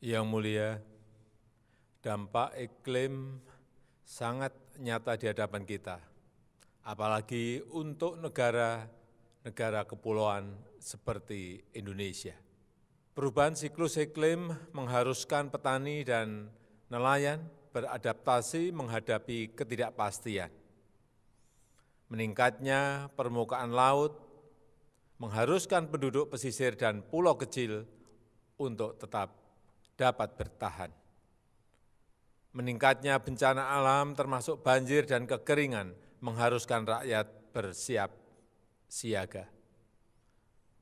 Yang mulia, dampak iklim sangat nyata di hadapan kita, apalagi untuk negara-negara kepulauan seperti Indonesia. Perubahan siklus iklim mengharuskan petani dan nelayan beradaptasi menghadapi ketidakpastian. Meningkatnya permukaan laut mengharuskan penduduk pesisir dan pulau kecil untuk tetap dapat bertahan. Meningkatnya bencana alam termasuk banjir dan kekeringan mengharuskan rakyat bersiap siaga.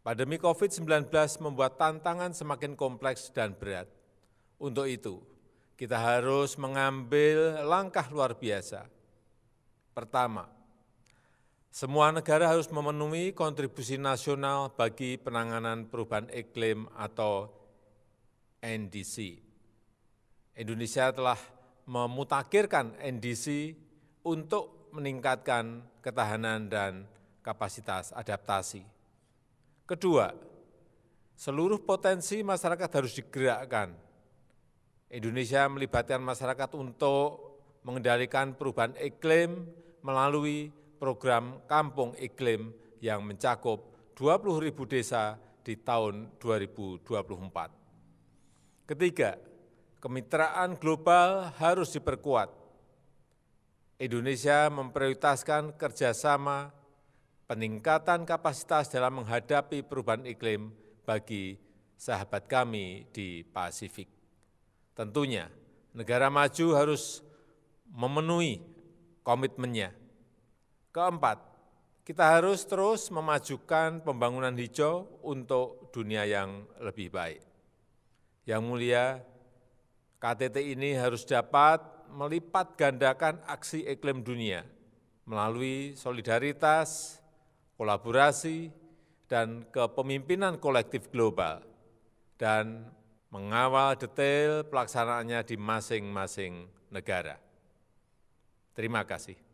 Pandemi COVID-19 membuat tantangan semakin kompleks dan berat. Untuk itu, kita harus mengambil langkah luar biasa. Pertama, semua negara harus memenuhi kontribusi nasional bagi penanganan perubahan iklim atau NDC. Indonesia telah memutakhirkan NDC untuk meningkatkan ketahanan dan kapasitas adaptasi. Kedua, seluruh potensi masyarakat harus digerakkan. Indonesia melibatkan masyarakat untuk mengendalikan perubahan iklim melalui program Kampung Iklim yang mencakup ribu desa di tahun 2024. Ketiga, kemitraan global harus diperkuat. Indonesia memprioritaskan kerjasama peningkatan kapasitas dalam menghadapi perubahan iklim bagi sahabat kami di Pasifik. Tentunya, negara maju harus memenuhi komitmennya. Keempat, kita harus terus memajukan pembangunan hijau untuk dunia yang lebih baik. Yang mulia, KTT ini harus dapat melipat gandakan aksi iklim dunia melalui solidaritas, kolaborasi, dan kepemimpinan kolektif global, dan mengawal detail pelaksanaannya di masing-masing negara. Terima kasih.